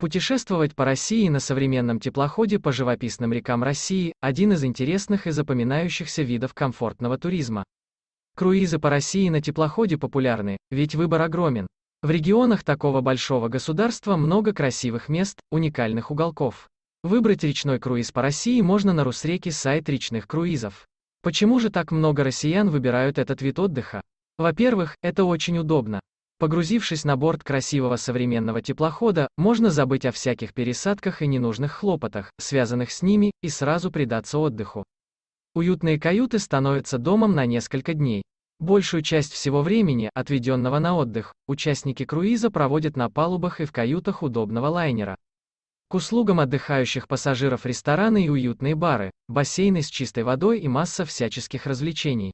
Путешествовать по России на современном теплоходе по живописным рекам России – один из интересных и запоминающихся видов комфортного туризма. Круизы по России на теплоходе популярны, ведь выбор огромен. В регионах такого большого государства много красивых мест, уникальных уголков. Выбрать речной круиз по России можно на Русреке сайт речных круизов. Почему же так много россиян выбирают этот вид отдыха? Во-первых, это очень удобно. Погрузившись на борт красивого современного теплохода, можно забыть о всяких пересадках и ненужных хлопотах, связанных с ними, и сразу предаться отдыху. Уютные каюты становятся домом на несколько дней. Большую часть всего времени, отведенного на отдых, участники круиза проводят на палубах и в каютах удобного лайнера. К услугам отдыхающих пассажиров рестораны и уютные бары, бассейны с чистой водой и масса всяческих развлечений.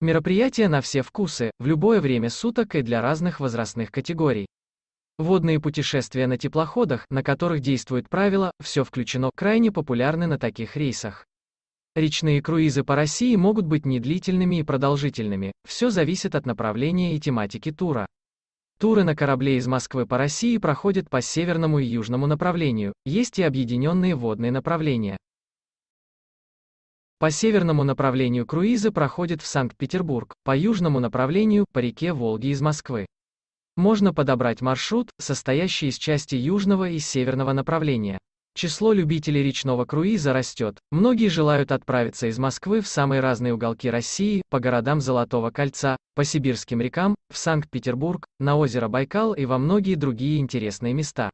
Мероприятия на все вкусы, в любое время суток и для разных возрастных категорий. Водные путешествия на теплоходах, на которых действуют правила, «все включено», крайне популярны на таких рейсах. Речные круизы по России могут быть недлительными и продолжительными, все зависит от направления и тематики тура. Туры на корабле из Москвы по России проходят по северному и южному направлению, есть и объединенные водные направления. По северному направлению круизы проходят в Санкт-Петербург, по южному направлению – по реке Волги из Москвы. Можно подобрать маршрут, состоящий из части южного и северного направления. Число любителей речного круиза растет. Многие желают отправиться из Москвы в самые разные уголки России, по городам Золотого кольца, по сибирским рекам, в Санкт-Петербург, на озеро Байкал и во многие другие интересные места.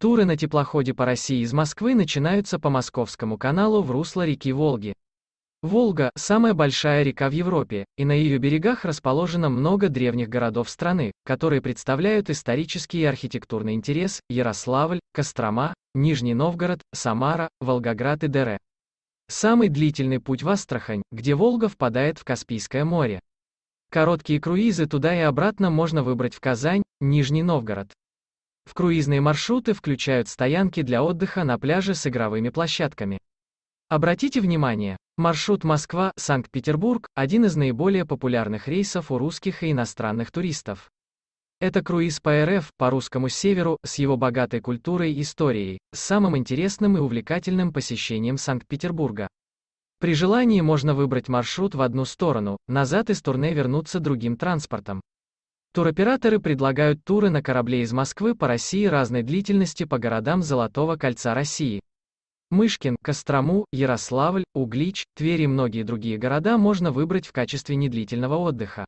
Туры на теплоходе по России из Москвы начинаются по Московскому каналу в русло реки Волги. Волга – самая большая река в Европе, и на ее берегах расположено много древних городов страны, которые представляют исторический и архитектурный интерес – Ярославль, Кострома, Нижний Новгород, Самара, Волгоград и Дере. Самый длительный путь в Астрахань, где Волга впадает в Каспийское море. Короткие круизы туда и обратно можно выбрать в Казань, Нижний Новгород. В круизные маршруты включают стоянки для отдыха на пляже с игровыми площадками. Обратите внимание, Маршрут Москва-Санкт-Петербург – один из наиболее популярных рейсов у русских и иностранных туристов. Это круиз по РФ, по русскому северу, с его богатой культурой и историей, с самым интересным и увлекательным посещением Санкт-Петербурга. При желании можно выбрать маршрут в одну сторону, назад из турне вернуться другим транспортом. Туроператоры предлагают туры на корабле из Москвы по России разной длительности по городам Золотого кольца России. Мышкин, Кострому, Ярославль, Углич, Тверь и многие другие города можно выбрать в качестве недлительного отдыха.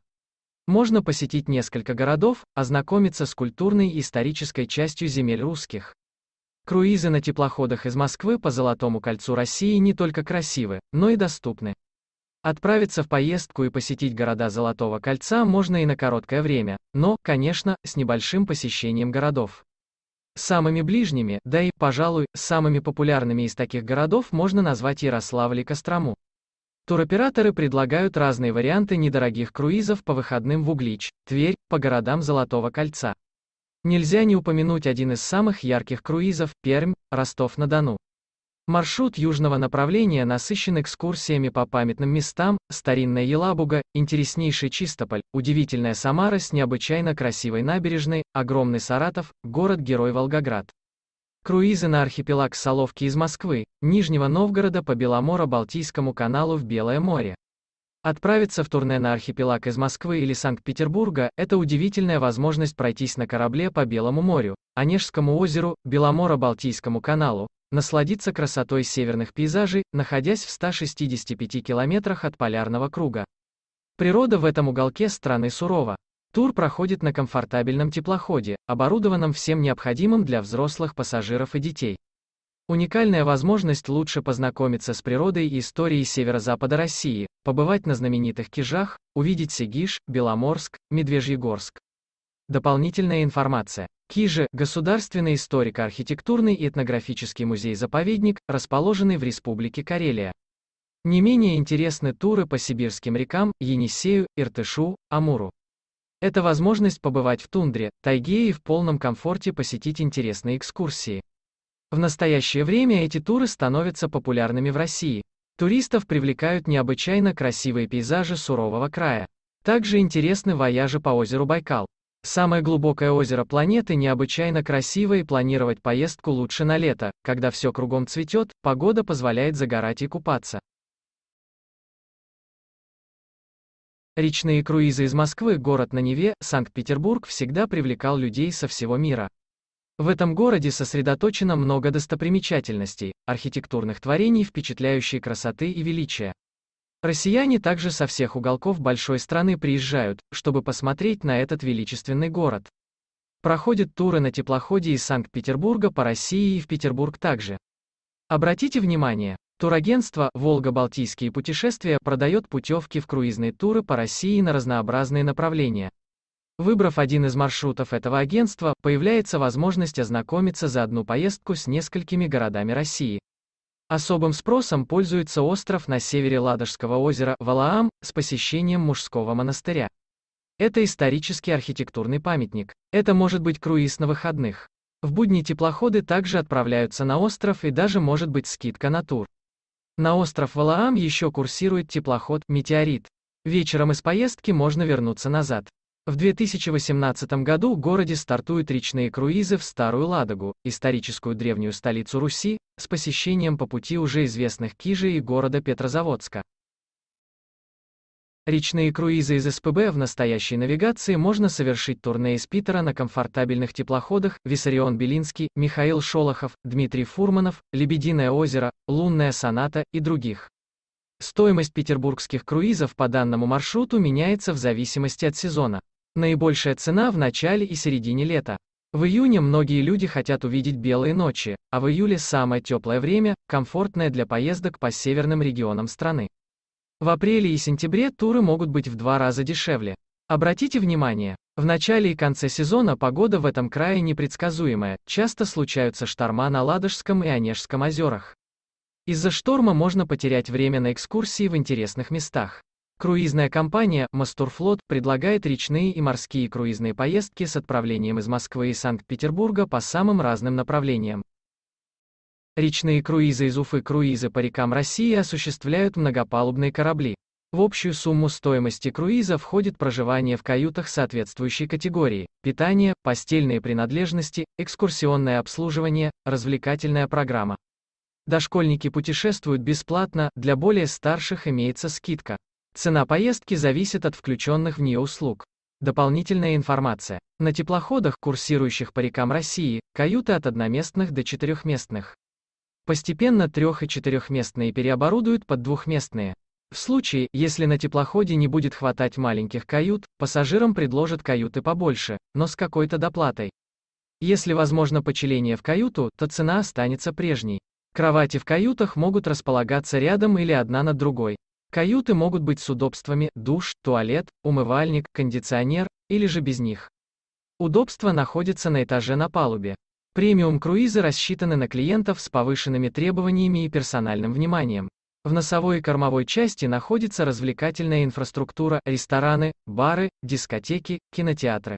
Можно посетить несколько городов, ознакомиться с культурной и исторической частью земель русских. Круизы на теплоходах из Москвы по Золотому кольцу России не только красивы, но и доступны. Отправиться в поездку и посетить города Золотого кольца можно и на короткое время, но, конечно, с небольшим посещением городов. Самыми ближними, да и, пожалуй, самыми популярными из таких городов можно назвать Ярославль и Кострому. Туроператоры предлагают разные варианты недорогих круизов по выходным в Углич, Тверь, по городам Золотого кольца. Нельзя не упомянуть один из самых ярких круизов – Пермь, Ростов-на-Дону. Маршрут южного направления насыщен экскурсиями по памятным местам, старинная Елабуга, интереснейший Чистополь, удивительная Самара с необычайно красивой набережной, огромный Саратов, город-герой Волгоград. Круизы на архипелаг Соловки из Москвы, Нижнего Новгорода по Беломоро-Балтийскому каналу в Белое море. Отправиться в турне на архипелаг из Москвы или Санкт-Петербурга – это удивительная возможность пройтись на корабле по Белому морю, Онежскому озеру, Беломоро-Балтийскому каналу, насладиться красотой северных пейзажей, находясь в 165 километрах от полярного круга. Природа в этом уголке страны сурова. Тур проходит на комфортабельном теплоходе, оборудованном всем необходимым для взрослых пассажиров и детей. Уникальная возможность лучше познакомиться с природой и историей северо-запада России, побывать на знаменитых Кижах, увидеть Сегиш, Беломорск, Медвежьегорск. Дополнительная информация. Киже – государственный историко-архитектурный и этнографический музей-заповедник, расположенный в Республике Карелия. Не менее интересны туры по сибирским рекам, Енисею, Иртышу, Амуру. Это возможность побывать в тундре, тайге и в полном комфорте посетить интересные экскурсии. В настоящее время эти туры становятся популярными в России. Туристов привлекают необычайно красивые пейзажи сурового края. Также интересны вояжи по озеру Байкал. Самое глубокое озеро планеты необычайно красиво и планировать поездку лучше на лето, когда все кругом цветет, погода позволяет загорать и купаться. Речные круизы из Москвы, город на Неве, Санкт-Петербург всегда привлекал людей со всего мира. В этом городе сосредоточено много достопримечательностей, архитектурных творений впечатляющей красоты и величия. Россияне также со всех уголков большой страны приезжают, чтобы посмотреть на этот величественный город. Проходят туры на теплоходе из Санкт-Петербурга по России и в Петербург также. Обратите внимание, турагентство «Волга-Балтийские путешествия» продает путевки в круизные туры по России на разнообразные направления. Выбрав один из маршрутов этого агентства, появляется возможность ознакомиться за одну поездку с несколькими городами России. Особым спросом пользуется остров на севере Ладожского озера Валаам с посещением мужского монастыря. Это исторический архитектурный памятник. Это может быть круиз на выходных. В будни теплоходы также отправляются на остров и даже может быть скидка на тур. На остров Валаам еще курсирует теплоход «Метеорит». Вечером из поездки можно вернуться назад. В 2018 году в городе стартуют речные круизы в Старую Ладогу, историческую древнюю столицу Руси, с посещением по пути уже известных Кижи и города Петрозаводска. Речные круизы из СПБ в настоящей навигации можно совершить турне из Питера на комфортабельных теплоходах Виссарион Белинский, Михаил Шолохов, Дмитрий Фурманов, Лебединое озеро, Лунная соната и других. Стоимость петербургских круизов по данному маршруту меняется в зависимости от сезона. Наибольшая цена в начале и середине лета. В июне многие люди хотят увидеть белые ночи, а в июле самое теплое время, комфортное для поездок по северным регионам страны. В апреле и сентябре туры могут быть в два раза дешевле. Обратите внимание, в начале и конце сезона погода в этом крае непредсказуемая, часто случаются шторма на Ладожском и Онежском озерах. Из-за шторма можно потерять время на экскурсии в интересных местах. Круизная компания «Мастурфлот» предлагает речные и морские круизные поездки с отправлением из Москвы и Санкт-Петербурга по самым разным направлениям. Речные круизы из Уфы круизы по рекам России осуществляют многопалубные корабли. В общую сумму стоимости круиза входит проживание в каютах соответствующей категории, питание, постельные принадлежности, экскурсионное обслуживание, развлекательная программа. Дошкольники путешествуют бесплатно, для более старших имеется скидка. Цена поездки зависит от включенных в нее услуг. Дополнительная информация. На теплоходах, курсирующих по рекам России, каюты от одноместных до четырехместных. Постепенно трех- и четырехместные переоборудуют под двухместные. В случае, если на теплоходе не будет хватать маленьких кают, пассажирам предложат каюты побольше, но с какой-то доплатой. Если возможно почеление в каюту, то цена останется прежней. Кровати в каютах могут располагаться рядом или одна над другой. Каюты могут быть с удобствами, душ, туалет, умывальник, кондиционер, или же без них. Удобства находятся на этаже на палубе. Премиум-круизы рассчитаны на клиентов с повышенными требованиями и персональным вниманием. В носовой и кормовой части находится развлекательная инфраструктура, рестораны, бары, дискотеки, кинотеатры.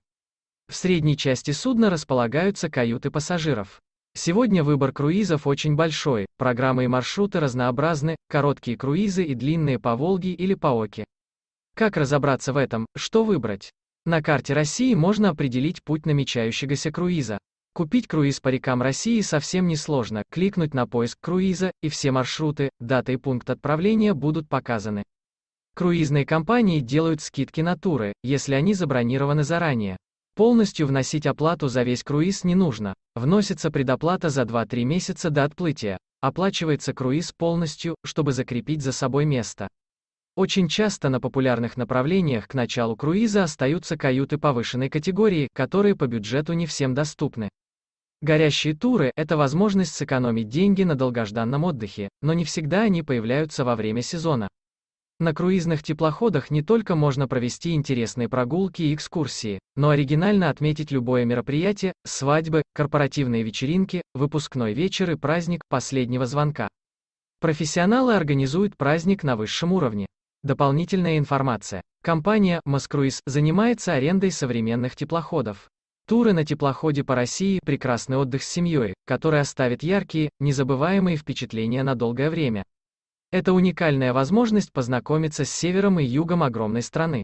В средней части судна располагаются каюты пассажиров. Сегодня выбор круизов очень большой, программы и маршруты разнообразны, короткие круизы и длинные по Волге или по Оке. Как разобраться в этом, что выбрать? На карте России можно определить путь намечающегося круиза. Купить круиз по рекам России совсем несложно, кликнуть на поиск круиза, и все маршруты, даты и пункт отправления будут показаны. Круизные компании делают скидки на туры, если они забронированы заранее. Полностью вносить оплату за весь круиз не нужно. Вносится предоплата за 2-3 месяца до отплытия. Оплачивается круиз полностью, чтобы закрепить за собой место. Очень часто на популярных направлениях к началу круиза остаются каюты повышенной категории, которые по бюджету не всем доступны. Горящие туры – это возможность сэкономить деньги на долгожданном отдыхе, но не всегда они появляются во время сезона. На круизных теплоходах не только можно провести интересные прогулки и экскурсии, но оригинально отметить любое мероприятие, свадьбы, корпоративные вечеринки, выпускной вечер и праздник последнего звонка. Профессионалы организуют праздник на высшем уровне. Дополнительная информация. Компания «Москруиз» занимается арендой современных теплоходов. Туры на теплоходе по России – прекрасный отдых с семьей, который оставит яркие, незабываемые впечатления на долгое время. Это уникальная возможность познакомиться с севером и югом огромной страны.